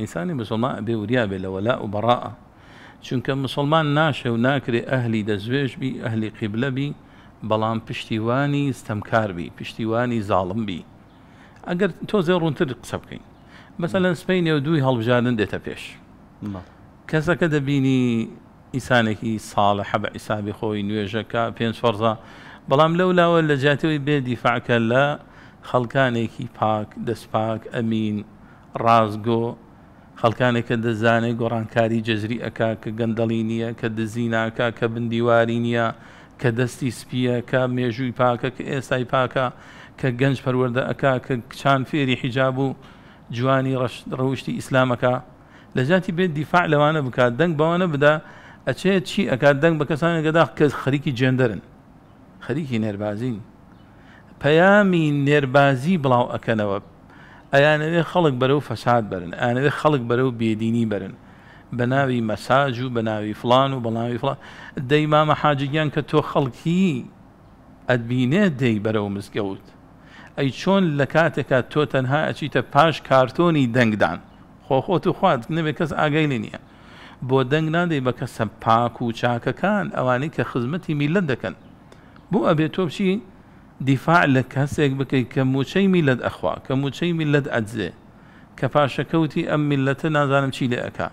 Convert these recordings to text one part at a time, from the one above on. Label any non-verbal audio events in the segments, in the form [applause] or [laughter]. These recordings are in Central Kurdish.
ئینسانی مسلمان بێ وریا بێ لەوەلا و بەڕە چونکە مسلمان ناشێ و ناکرێ ئەهلی دەزوێش بی ئەهلی قیبلەبی بەڵام پشتیوانی ستەمکاربی پشتیوانی زاڵم بی ئەگەر تۆ زێ ڕونتر قسە بکەین بەسە لە سپی نێو دووی هەڵبژانن دێتە پێش کەسەکە دەبینی ئیسانێکی ساڵە حەب ئیسابی خۆی نوێژەکە پێنج فەرزە بەڵام لەو لاوە لە جاتەوەی بێ دیفاعکە لە خەڵکانێکی پاک دەستپاک ئەمین ڕازگۆ خەڵکانێک کە دەزانێت گۆڕانکاری جەزری ئەک کە گەندەڵی نییە کە دزیناکە کە بندیواری نییە کە دەستی سپیە کە مێژووی پاکە کە ئێستای پاکە کە گەنج پەروەەردە ئەک کە چان فێری حیجاب و جوانی ڕەوشتی ئیسلامەکە لە جاتی بێت دیفاع لەوانە بکات دەنگ بەوانە بدا ئەچێت چی ئەکات دەنگ بە کەسانێکگەدا کە خەریکی جێندەرن خەریکی نێربازین پەیامی نێربازی بڵاو ئەکەنەوە ئەیانەوێ خەڵک بەرە و فەساد بەرن ئەیانەوێ خەڵک بەرە و بێدینی بەرن بە ناوی مەساج و بە ناوی فلان و بەڵاوی فڵان دەی مامە حاجگیان کە تۆ خەڵکی ئەدبینێ دەی بەرە و مزگەوت ئەی چۆن لە کاتێکا تۆ تەنها ئەچیتە پاش کارتۆنی دەنگدان خۆخۆت و خوارد نەبێ کەس ئاگەی نینە بۆ دەنگ نادەی بە کەسە پاک و چاکەکان ئەوانەی کە خزمەتی میلە دەکەن بۆ ئەبێت تۆ بچی دفاع لك هسيك بكي كمو شي میلت أخوة كمو شي میلت ئەجزێ کە پاشەکەوتی أم میلەتە نازانم شي لأكا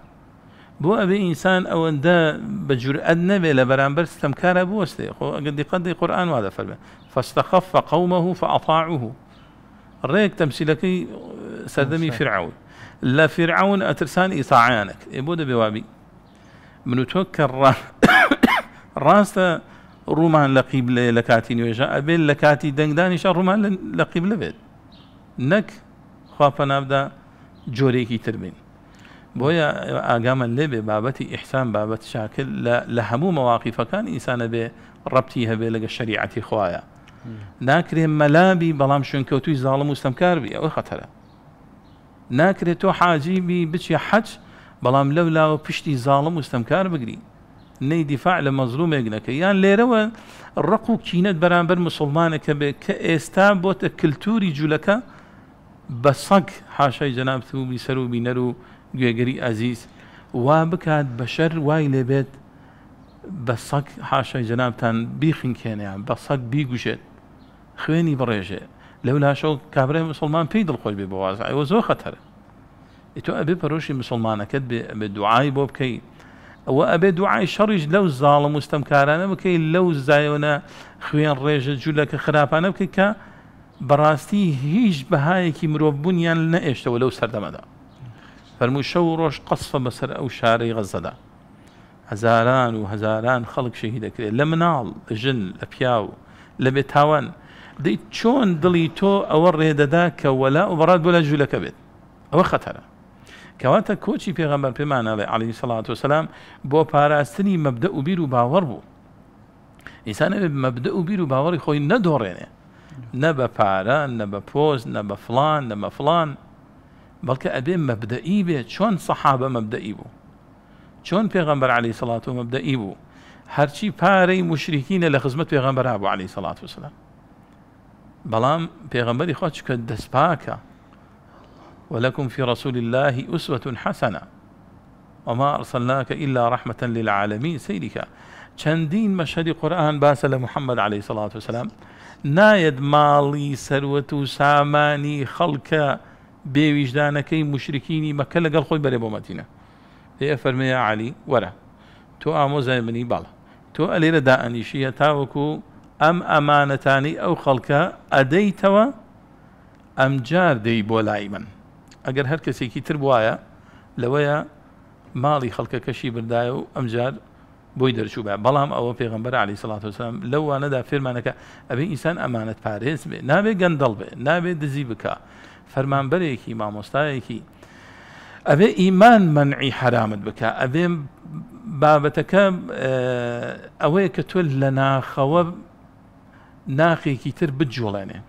بو أبي إنسان أو أن دا بجر أدنى بلا بەرامبەر برس تمكار أبو ئەگە قد قد قرآن دە فەرمێ فاستخف قومه فأطاعوه تمشي لكي سدمي فرعون لا فرعون أترسان إطاعانك بۆ دەبێ منو توكر راستا [coughs] ڕوومان لە قیب لێ لە کاتی نوێژە ئەبێت لە کاتی دەنگدانیشە ڕوومان لە قیب لەبێت نەک خواپەنابدا جۆرێکی تربین بۆیە ئاگامە لێبێ بابەتی ئیحسان بابەت شاکل لە هەموو مەواقیفەکان ئینسانە بێ ڕبتی هەبێ لەگە شریعەتی خویە ناکرێ مەلابی بەڵام شوێنکەوتوی زاڵم و سەمکار بی ئەوە خەتەرە ناکرێت تۆ حاجیبی بچی حەج بەڵام لەو لاوە پشتی زاڵم و سەمکار بگری نەی دیفاع لە مەزلومێک نەکە یان لێرەوە ڕق و کینەت بەرامبەر مسلمانەکە بێ کە ئێستا بۆتە کللتوری جوولەکە بە سەگ حاشای جەنابتوبی سەر و بینەر و گوێگەری ئازیز وا بکات بە شەر وای لێبێت بە سەگ حاشای جەنابان بیخینکێنیان بە سەگ بیگوشێت خوێنی بڕێژێ لەو لاشەو کابرای مسلمان پێی دڵخۆش بێ بەواز ئەوە زۆر خەتەرە تۆ ئەبێ پەرۆشی مسلمانەکەت بێ دوعای بۆ بکەیت ئەوە ئەبێ دوعای شەڕیش لەو زاڵم وستەمکارانە بکەی لەو زایەوەە خوێن ڕێژە جوولەکە خراپانە بکەیت کە بەڕاستی هیچ بەهایەکی مرۆڤبوونیان نە ئێشتەوە لەو سەردەمەدا فەرمو شەو ڕۆژ قسفە بەسەر ئەو شارەی غەزەدا هەزاران و هەزاران خەڵک شەهی دەکرێت لە مناڵ ژن لە پیاو لە بێتاوان دەیت چۆن دڵی تۆ ئەوە ڕێدەدا کە وەلا و بەڕات بۆ لە جوولەکە بێت ئەوە خەتەرە کەواتە کۆچی پێغەمبەر پێمانەڵێ علی سەڵات و سەسلام بۆ پاراستنی مەبدە و بیر و باوەڕ بوو ئیسان مەبدە و بیر و باوەڕی خۆی نەدۆڕێنێ نە بە پارە نە بە پۆز نە بە فلان نە مەفلان بەڵکە ئەبێ مەبدەئی بێ چۆن سەحابە مەبدەئی بوو چۆن پێغەمبەر علی سەڵات و مەبدەئی بوو هەرچی پارەی مشرکینە لە خزمەت پێغەمبەر بوو علی سەڵات وسلام بەڵام پێغەمبەری خۆچکە دەستپاکە ولكم في رسول الله أسوة حسنة وما أرسلناك إلا رحمة للعالمين سيدك چەندین دين مشهد باسە باسل محمد عليه الصلاة والسلام نايد مالي سەروەت ساماني سامانی خەڵکە بێویژدانەکەی مشرکینی لقل خوي خۆی بەرێ يا مەتینە يا علي ورا تو آمو ئامۆزای منی تو تۆ ئەلێرە دائنیشیە تاوەکو أم أمانتاني أو خەڵکە ئەدەیتەوە ئەم جار دي بولايمن من ئەگەر هەر کەسێکی تر وایە لەوەیە ماڵی خەڵکەکەشی بردایە و ئەمجار بۆی دەرچوو بە بەڵام ئەوە پێغمبەر علی سڵات وسلام لەو وانەدا فێرمانەکە ئەبێ ئینسان ئەمانەت پارێز بێ نابێ گەندەڵ بێ نابێ دزی بکە فەرمانبەرێکی مامۆستایەکی ئەبێ ئیمان منعی حرامت بکە ئەبێ بابەتەکە ئەوەیە کە تۆ لە ناخەوە ناخێکی تر بجوڵێنێ